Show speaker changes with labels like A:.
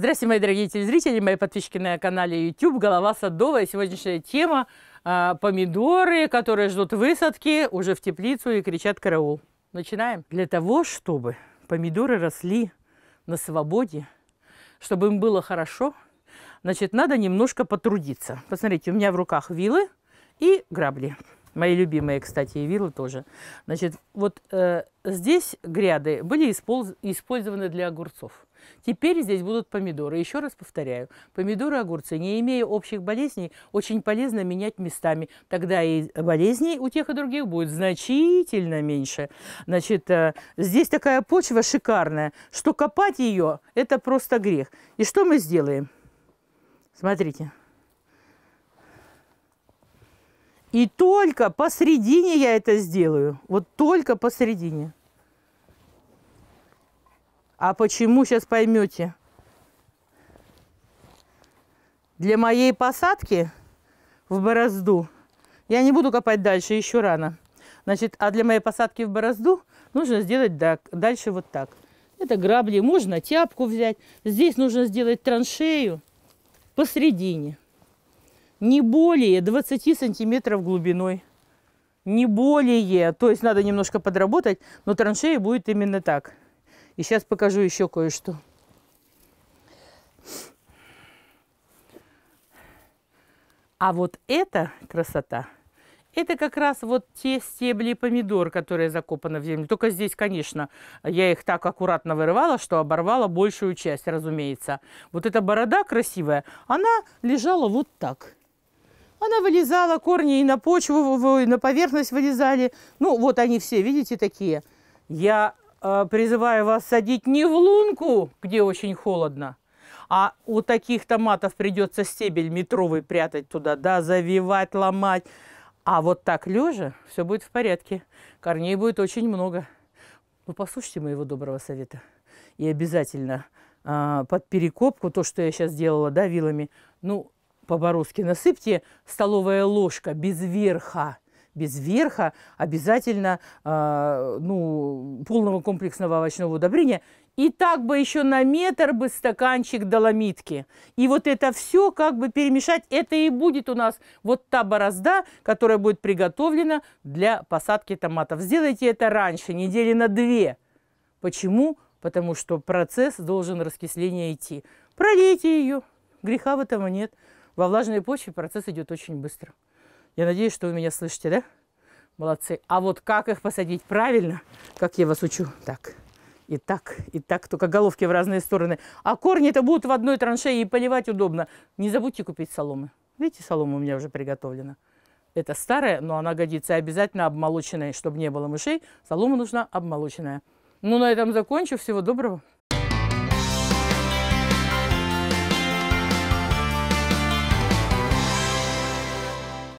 A: Здравствуйте, мои дорогие телезрители, мои подписчики на канале YouTube «Голова садовая». Сегодняшняя тема а, – помидоры, которые ждут высадки уже в теплицу и кричат «караул». Начинаем. Для того, чтобы помидоры росли на свободе, чтобы им было хорошо, значит, надо немножко потрудиться. Посмотрите, у меня в руках вилы и грабли. Мои любимые, кстати, и вилы тоже. Значит, вот э, здесь гряды были использ использованы для огурцов. Теперь здесь будут помидоры. Еще раз повторяю, помидоры и огурцы, не имея общих болезней, очень полезно менять местами. Тогда и болезней у тех и других будет значительно меньше. Значит, э, здесь такая почва шикарная, что копать ее – это просто грех. И что мы сделаем? Смотрите. И только посередине я это сделаю. Вот только посередине. А почему, сейчас поймете. Для моей посадки в борозду, я не буду копать дальше, еще рано. Значит, а для моей посадки в борозду нужно сделать так, дальше вот так. Это грабли, можно тяпку взять. Здесь нужно сделать траншею посредине. Не более 20 сантиметров глубиной не более. То есть надо немножко подработать, но траншея будет именно так. И сейчас покажу еще кое-что. А вот эта красота, это как раз вот те стебли помидор, которые закопаны в землю. Только здесь, конечно, я их так аккуратно вырывала, что оборвала большую часть, разумеется. Вот эта борода красивая, она лежала вот так. Она вылезала, корни и на почву, и на поверхность вылезали. Ну, вот они все, видите, такие. Я Э, призываю вас садить не в лунку, где очень холодно, а у таких томатов придется стебель метровый прятать туда, да, завивать, ломать. А вот так лежа все будет в порядке. Корней будет очень много. Ну, послушайте моего доброго совета. И обязательно э, под перекопку, то, что я сейчас делала, да, вилами, ну, по-бородски насыпьте столовая ложка без верха без верха, обязательно э, ну, полного комплексного овощного удобрения. И так бы еще на метр бы стаканчик доломитки. И вот это все как бы перемешать. Это и будет у нас вот та борозда, которая будет приготовлена для посадки томатов. Сделайте это раньше, недели на две. Почему? Потому что процесс должен раскисления идти. Пролейте ее. Греха в этом нет. Во влажной почве процесс идет очень быстро. Я надеюсь, что вы меня слышите, да? Молодцы. А вот как их посадить правильно, как я вас учу. Так, и так, и так, только головки в разные стороны. А корни-то будут в одной траншее и поливать удобно. Не забудьте купить соломы. Видите, солома у меня уже приготовлена. Это старая, но она годится обязательно обмолоченная, чтобы не было мышей. Солома нужна обмолоченная. Ну, на этом закончу. Всего доброго.